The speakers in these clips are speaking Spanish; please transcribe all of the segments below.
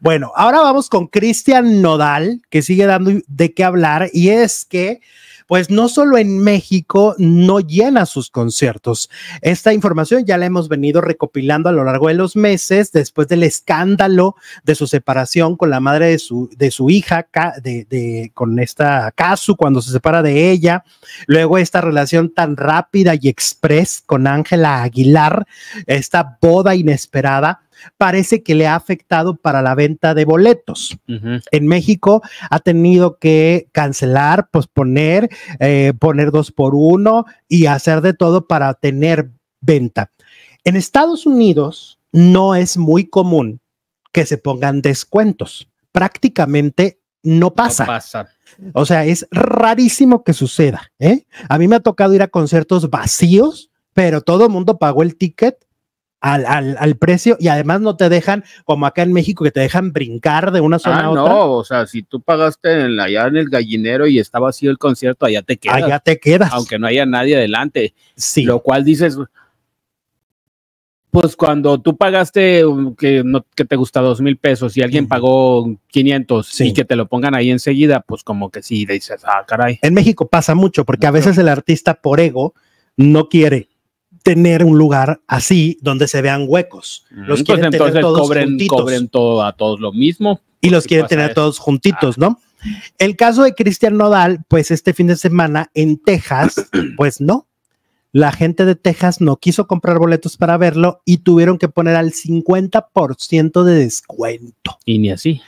Bueno, ahora vamos con Cristian Nodal, que sigue dando de qué hablar, y es que, pues no solo en México no llena sus conciertos. Esta información ya la hemos venido recopilando a lo largo de los meses, después del escándalo de su separación con la madre de su, de su hija, de, de, con esta casu cuando se separa de ella, luego esta relación tan rápida y express con Ángela Aguilar, esta boda inesperada parece que le ha afectado para la venta de boletos. En México ha tenido que cancelar, posponer, eh, poner dos por uno y hacer de todo para tener venta. En Estados Unidos no es muy común que se pongan descuentos. Prácticamente no pasa. O sea, es rarísimo que suceda. ¿eh? A mí me ha tocado ir a conciertos vacíos, pero todo el mundo pagó el ticket al, precio y además no te dejan, como acá en México, que te dejan brincar de una zona a ah, otra. No, o sea, si tú pagaste en, allá en el gallinero y estaba así el concierto, allá te quedas. Allá te quedas. Aunque no haya nadie adelante. Sí. Lo cual dices, pues cuando tú pagaste um, que, que te gusta dos mil pesos y alguien pagó 500 y que te lo pongan ahí enseguida, pues como que sí, dices, ah, caray. En México pasa mucho porque a veces el artista por ego no quiere tener un lugar así donde se vean huecos. Los quieren tener todos cobren, juntitos. cobren todo a todos lo mismo. Y los quieren tener todos juntitos, ah. ¿no? El caso de Cristian Nodal, pues este fin de semana en Texas, pues no, la gente de Texas no quiso comprar boletos para verlo y tuvieron que poner al 50% de descuento. Y ni así.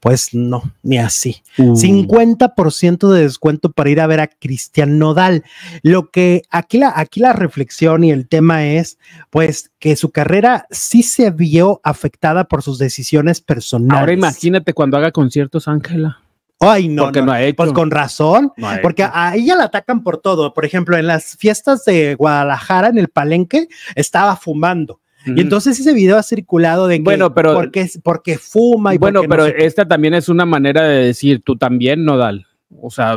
Pues no, ni así. 50% uh. de descuento para ir a ver a Cristian Nodal. Lo que aquí la, aquí la reflexión y el tema es, pues, que su carrera sí se vio afectada por sus decisiones personales. Ahora imagínate cuando haga conciertos, Ángela. Ay, no, pues con razón, porque a ella la atacan por todo. Por ejemplo, en las fiestas de Guadalajara, en el Palenque, estaba fumando. Y entonces ese video ha circulado de que bueno, pero, porque, porque fuma y bueno, pero esta también es una manera de decir tú también, Nodal o sea,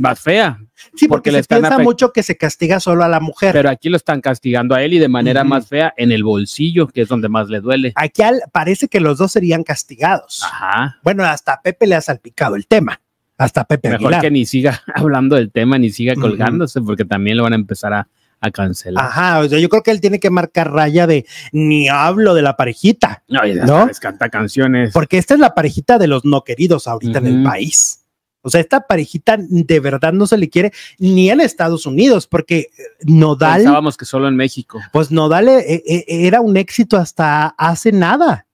más fea. Sí, porque, les piensa mucho que se castiga solo a la mujer. Pero aquí lo están castigando a él y de manera más fea en el bolsillo, que es donde más le duele. Aquí parece que los dos serían castigados. Ajá. Bueno, hasta Pepe le ha salpicado el tema. Hasta Pepe Mejor que ni siga hablando del tema, ni siga colgándose, porque también lo van a empezar a, cancelar. Ajá, yo creo que él tiene que marcar raya de ni hablo de la parejita. No, y ¿no? canta canciones. Porque esta es la parejita de los no queridos ahorita en el país. O sea, esta parejita de verdad no se le quiere ni en Estados Unidos, porque eh, Nodal. Pensábamos que solo en México. Pues Nodal eh, eh, era un éxito hasta hace nada.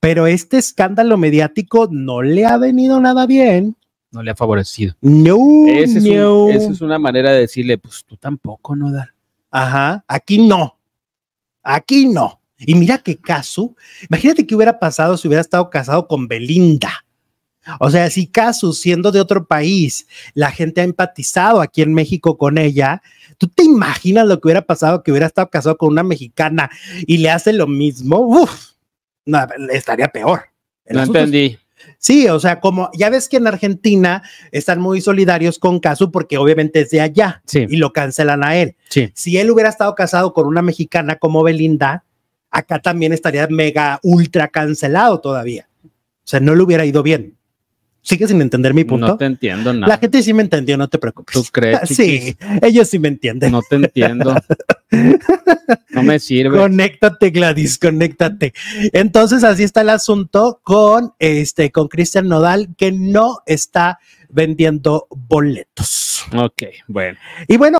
Pero este escándalo mediático no le ha venido nada bien. No le ha favorecido. No. es esa es una manera de decirle, pues tú tampoco, Nodal. Ajá, aquí no. Aquí no. Y mira qué caso. Imagínate qué hubiera pasado si hubiera estado casado con Belinda o sea, si Casu, siendo de otro país, la gente ha empatizado aquí en México con ella, ¿tú te imaginas lo que hubiera pasado que hubiera estado casado con una mexicana y le hace lo mismo? Uf, estaría peor. entendí. sí, o sea, como ya ves que en Argentina están muy solidarios con Casu porque obviamente es de allá y lo cancelan a él. Si él hubiera estado casado con una mexicana como Belinda, acá también estaría mega ultra cancelado todavía. O sea, no le hubiera ido bien. ¿Sigues sin entender mi punto? No te entiendo nada. La gente sí me entendió, no te preocupes. ¿Tú crees? Sí, ellos sí me entienden. No te entiendo. no me sirve. Conéctate, Gladys, conéctate. Entonces, así está el asunto con este con Cristian Nodal, que no está vendiendo boletos. Ok, bueno. Y bueno,